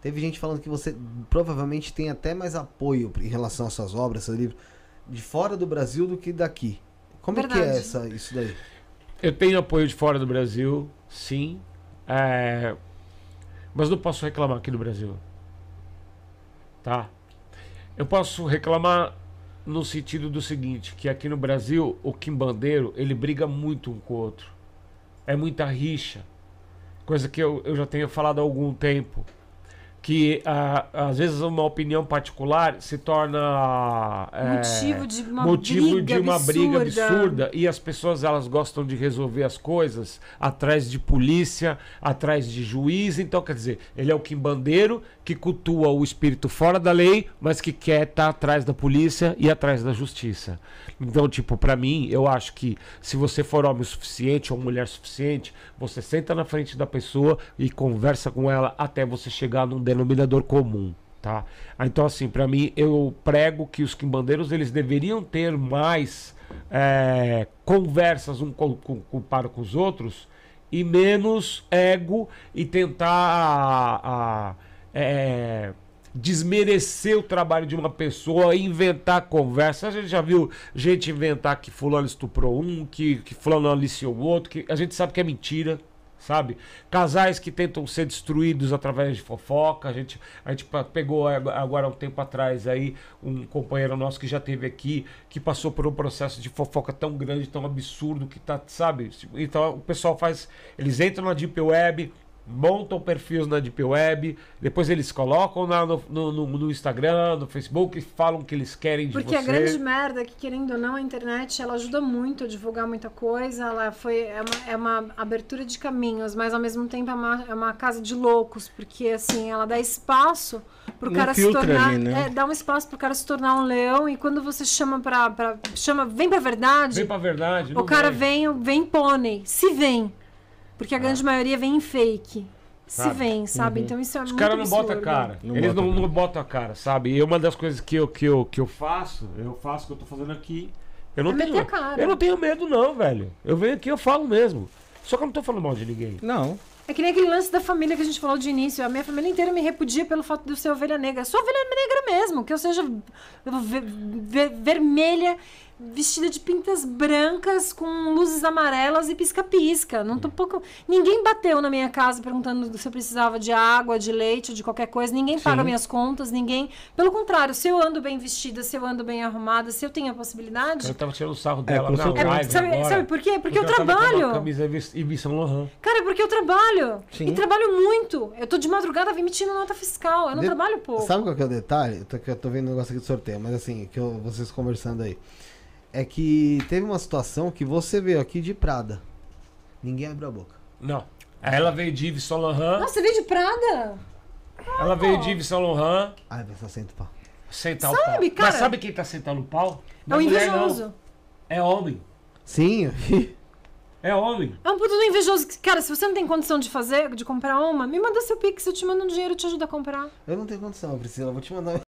Teve gente falando que você provavelmente tem até mais apoio em relação às suas obras, seus livros, de fora do Brasil do que daqui. Como Verdade. é que é essa, isso daí? Eu tenho apoio de fora do Brasil, sim. É... Mas não posso reclamar aqui do Brasil. Tá? Eu posso reclamar no sentido do seguinte, que aqui no Brasil o quimbandeiro, ele briga muito um com o outro. É muita rixa. Coisa que eu, eu já tenho falado há algum tempo que às vezes uma opinião particular se torna é, motivo de uma, motivo briga, de uma absurda. briga absurda e as pessoas elas gostam de resolver as coisas atrás de polícia, atrás de juiz, então quer dizer, ele é o quimbandeiro que cultua o espírito fora da lei, mas que quer estar tá atrás da polícia e atrás da justiça. Então, tipo, para mim, eu acho que se você for homem o suficiente ou mulher suficiente, você senta na frente da pessoa e conversa com ela até você chegar num denominador comum, tá? Então assim, para mim eu prego que os quimbandeiros eles deveriam ter mais é, conversas um com, com, com, para com os outros e menos ego e tentar a, a, é, desmerecer o trabalho de uma pessoa, inventar conversa. A gente já viu gente inventar que fulano estuprou um, que, que fulano aliciou o outro, que a gente sabe que é mentira sabe? Casais que tentam ser destruídos através de fofoca. A gente, a gente pegou agora um tempo atrás aí um companheiro nosso que já teve aqui, que passou por um processo de fofoca tão grande, tão absurdo que tá, sabe? Tipo, então o pessoal faz, eles entram na deep web, montam perfis na Deep Web, depois eles colocam no, no, no, Instagram, no Facebook, e falam que eles querem de Porque você. Porque a grande merda é que, querendo ou não, a internet ela ajuda muito a divulgar muita coisa, ela foi, é, uma, é uma abertura de caminhos, mas ao mesmo tempo é uma, é uma casa de loucos, porque assim, ela dá espaço pro um cara se tornar. Ali, né? é, dá um espaço pro cara se tornar um leão, e quando você chama pra. pra chama, vem pra verdade. Vem pra verdade. O cara vem, vem, vem pônei, se vem. Porque a ah. grande maioria vem em fake. Sabe? Se vem, uhum. sabe? Uhum. Então isso é Os muito Os caras não botam a cara. Não Eles bota não, não botam a cara, sabe? E uma das coisas que eu, que, eu, que eu faço, eu faço o que eu tô fazendo aqui. Eu não, é tenho, eu não tenho medo, não, velho. Eu venho aqui eu falo mesmo. Só que eu não tô falando mal de ninguém. Não. É que nem aquele lance da família que a gente falou de início. A minha família inteira me repudia pelo fato de eu ser ovelha negra. Sou ovelha negra mesmo, que eu seja ver, vermelha, vestida de pintas brancas, com luzes amarelas e pisca-pisca. Não tô hum. pouco. Ninguém bateu na minha casa perguntando se eu precisava de água, de leite, de qualquer coisa. Ninguém Sim. paga minhas contas, ninguém. Pelo contrário, se eu ando bem vestida, se eu ando bem arrumada, se eu tenho a possibilidade. Eu tava tirando o sarro é, dela, é, na é, sabe, sabe, por quê? Porque, porque eu, eu trabalho. Camisa e Yves Saint Laurent. Cara, porque eu trabalho trabalho. Sim. E trabalho muito. Eu tô de madrugada emitindo nota fiscal. Eu não de... trabalho pouco. Sabe qual que é o detalhe? Eu tô, eu tô vendo um negócio aqui de sorteio, mas assim, que eu, vocês conversando aí. É que teve uma situação que você veio aqui de Prada. Ninguém abriu a boca. Não. Ela veio de Yves Saint Laurent. Nossa, você veio de Prada? Ah, Ela veio ah, de Yves Saint Laurent. Ai, você senta o pau. Sentar sabe, o pau. Cara. Mas sabe quem tá sentando o pau? É não é o invejoso. É homem. Sim. É homem. É um puto do invejoso. Cara, se você não tem condição de fazer, de comprar uma, me manda seu pix, eu te mando um dinheiro e te ajudo a comprar. Eu não tenho condição, Priscila. Vou te mandar